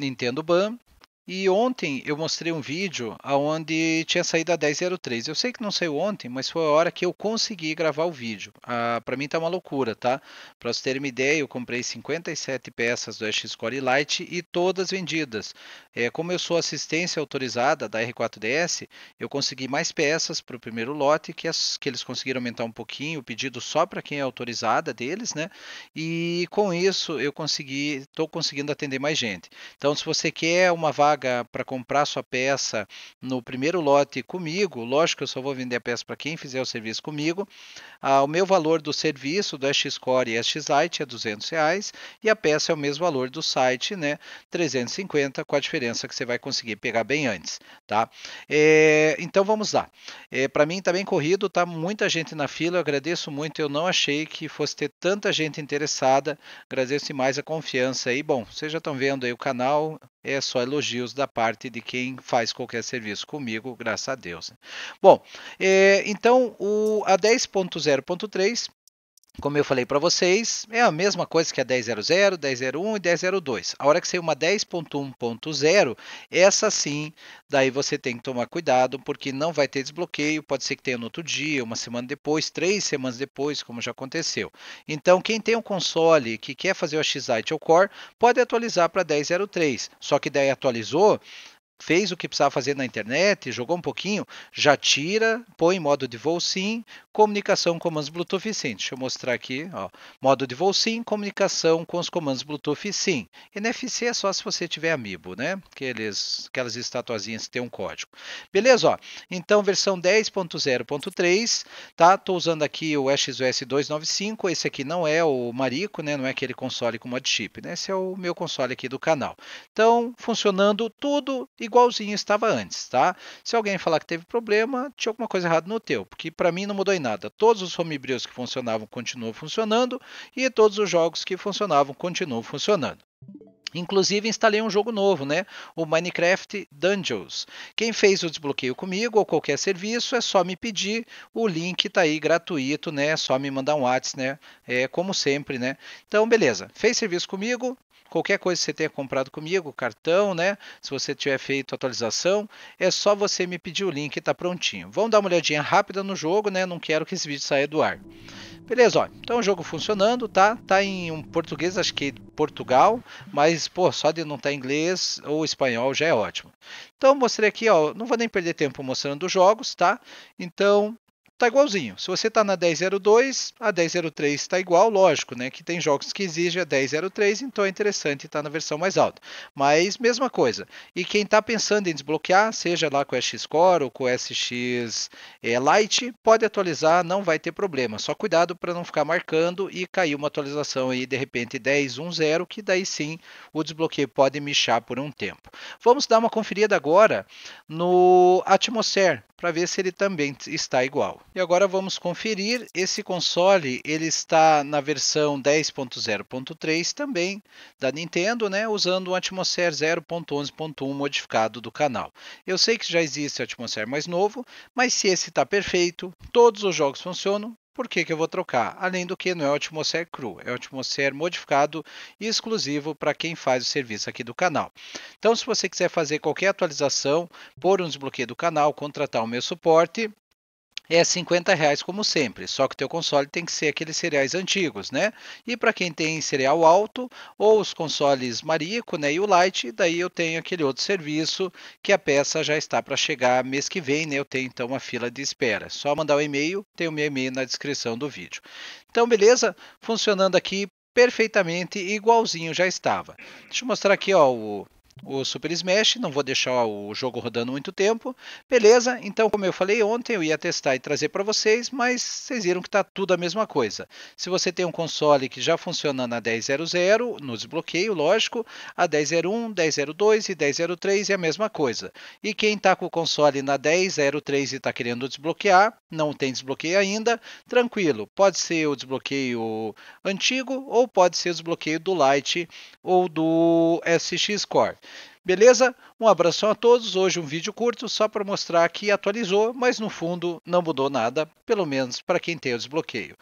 Nintendo Ban, e ontem eu mostrei um vídeo aonde tinha saído a 10.03. Eu sei que não saiu ontem, mas foi a hora que eu consegui gravar o vídeo. Ah, para mim tá uma loucura, tá? Para vocês terem uma ideia, eu comprei 57 peças do X Core Lite e todas vendidas. É, como eu sou assistência autorizada da R4DS, eu consegui mais peças para o primeiro lote, que, as, que eles conseguiram aumentar um pouquinho, o pedido só para quem é autorizada deles, né? E com isso eu consegui, estou conseguindo atender mais gente. Então, se você quer uma vaga vaga para comprar sua peça no primeiro lote comigo, lógico que eu só vou vender a peça para quem fizer o serviço comigo. Ah, o meu valor do serviço do Core e Site é 200 reais e a peça é o mesmo valor do site, né? 350, com a diferença que você vai conseguir pegar bem antes, tá? É, então vamos lá. É, para mim está bem corrido, tá muita gente na fila. Eu agradeço muito. Eu não achei que fosse ter tanta gente interessada. Agradeço mais a confiança aí. Bom, vocês já estão vendo aí o canal, é só elogios da parte de quem faz qualquer serviço comigo, graças a Deus. Né? Bom, é, então o, a 10.0.3 como eu falei para vocês, é a mesma coisa que a 10.00, 10.01 e 10.02. A hora que sair uma 10.1.0, essa sim, daí você tem que tomar cuidado, porque não vai ter desbloqueio, pode ser que tenha no outro dia, uma semana depois, três semanas depois, como já aconteceu. Então, quem tem um console que quer fazer o x ou Core, pode atualizar para 10.03. Só que daí atualizou, fez o que precisava fazer na internet, jogou um pouquinho, já tira, põe modo de voo sim, comunicação com comandos Bluetooth sim. Deixa eu mostrar aqui, ó, modo de voo sim, comunicação com os comandos Bluetooth sim. NFC é só se você tiver Amiibo, né? Aqueles, aquelas estatuazinhas que tem um código. Beleza, ó. Então, versão 10.0.3, tá? Tô usando aqui o XOS 295, esse aqui não é o Marico, né? Não é aquele console com mod chip, né? Esse é o meu console aqui do canal. Então, funcionando tudo e igualzinho estava antes, tá? Se alguém falar que teve problema, tinha alguma coisa errada no teu, porque para mim não mudou em nada. Todos os homebrews que funcionavam continuam funcionando e todos os jogos que funcionavam continuam funcionando. Inclusive instalei um jogo novo, né? O Minecraft Dungeons. Quem fez o desbloqueio comigo ou qualquer serviço é só me pedir. O link tá aí gratuito, né? É só me mandar um WhatsApp, né? É como sempre, né? Então, beleza. Fez serviço comigo, qualquer coisa que você tenha comprado comigo, cartão, né? Se você tiver feito atualização, é só você me pedir o link, tá prontinho. Vamos dar uma olhadinha rápida no jogo, né? Não quero que esse vídeo saia do ar. Beleza, ó. Então o jogo funcionando, tá? Tá em um português, acho que Portugal, mas pô, só de não estar tá inglês ou espanhol já é ótimo. Então mostrei aqui, ó, não vou nem perder tempo mostrando os jogos, tá? Então tá igualzinho. Se você tá na 10.02, a 10.03 está igual, lógico, né? Que tem jogos que exigem a 10.03, então é interessante estar tá na versão mais alta. Mas mesma coisa. E quem tá pensando em desbloquear, seja lá com o SX Core ou com o SX é, eh, Lite, pode atualizar, não vai ter problema. Só cuidado para não ficar marcando e cair uma atualização aí de repente 10.10, que daí sim o desbloqueio pode mexer por um tempo. Vamos dar uma conferida agora no Atmosphere, para ver se ele também está igual. E agora vamos conferir, esse console ele está na versão 10.0.3 também da Nintendo, né, usando o Atmosphere 0.11.1 modificado do canal. Eu sei que já existe o Atmosphere mais novo, mas se esse está perfeito, todos os jogos funcionam, por que, que eu vou trocar? Além do que, não é o Atmosphere cru, é o Atmosphere modificado e exclusivo para quem faz o serviço aqui do canal. Então, se você quiser fazer qualquer atualização, pôr um desbloqueio do canal, contratar o meu suporte, é 50 reais como sempre, só que teu console tem que ser aqueles cereais antigos, né? E para quem tem cereal alto ou os consoles Marico, né, e o Lite, daí eu tenho aquele outro serviço que a peça já está para chegar mês que vem, né? Eu tenho então a fila de espera. Só mandar o um e-mail, tem o meu e-mail na descrição do vídeo. Então, beleza? Funcionando aqui perfeitamente igualzinho já estava. Deixa eu mostrar aqui, ó, o o Super Smash, não vou deixar o jogo rodando muito tempo. Beleza? Então, como eu falei ontem, eu ia testar e trazer para vocês, mas vocês viram que está tudo a mesma coisa. Se você tem um console que já funciona na 10.00, no desbloqueio, lógico, a 10.01, 10.02 e 10.03 é a mesma coisa. E quem está com o console na 10.03 e está querendo desbloquear, não tem desbloqueio ainda, tranquilo. Pode ser o desbloqueio antigo ou pode ser o desbloqueio do Lite ou do SX Core. Beleza? Um abraço a todos. Hoje um vídeo curto só para mostrar que atualizou, mas no fundo não mudou nada, pelo menos para quem tem o desbloqueio.